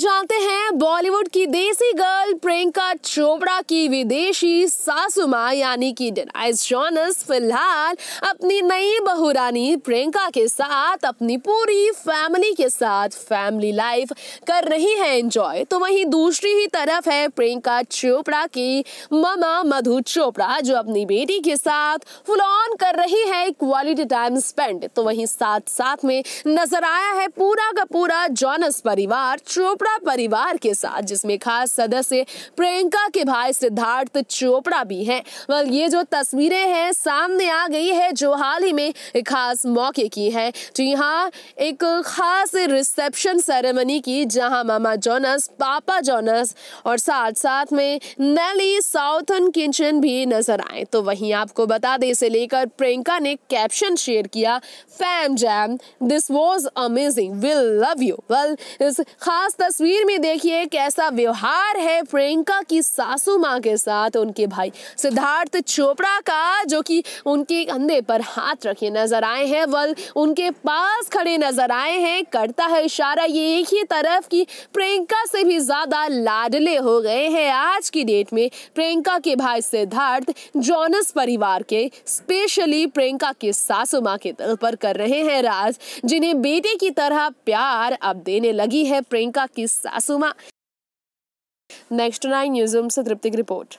जानते हैं बॉलीवुड की देसी गर्ल प्रियंका चोपड़ा की विदेशी सासुमा यानी कि डेनाइस जॉनस फिलहाल अपनी नई बहुरानी प्रियंका के साथ अपनी पूरी फैमिली के साथ फैमिली लाइफ कर रही है एंजॉय तो वहीं दूसरी ही तरफ है प्रियंका चोपड़ा की ममा मधु चोपड़ा जो अपनी बेटी के साथ फुल ऑन कर रही है क्वालिटी टाइम स्पेंड तो वहीं साथ साथ में नजर आया है पूरा का पूरा जॉनस परिवार चोपड़ा चोपड़ा परिवार के साथ जिसमें खास सदस्य प्रियंका के भाई सिद्धार्थ चोपड़ा भी हैं वेल ये जो तस्वीरें हैं सामने आ गई है जो हाल ही में एक खास मौके की है जी हाँ एक खास रिसेप्शन सेरेमनी की जहाँ मामा जोनस पापा जोनस और साथ साथ में नैली साउथन किचन भी नजर आए तो वहीं आपको बता दें इसे लेकर प्रियंका ने कैप्शन शेयर किया fam jam this was amazing will love you well इस खास तस्वीर तस्वीर में देखिए कैसा व्यवहार है प्रियंका की सासू माँ के साथ उनके भाई सिद्धार्थ चोपड़ा का जो कि उनके कंधे पर हाथ रखे नजर आए हैं वल उनके पास खड़े नजर आए हैं करता है इशारा ये एक ही तरफ की प्रियंका से भी ज्यादा लाडले हो गए हैं आज की डेट में प्रियंका के भाई सिद्धार्थ जॉनस परिवार के स्पेशली प्रियंका के सासू माँ के तल पर कर रहे हैं राज जिन्हें बेटे की तरह प्यार अब देने लगी है प्रियंका की सासुमा नेक्स्ट नाइन न्यूज़ से तृप्तिक रिपोर्ट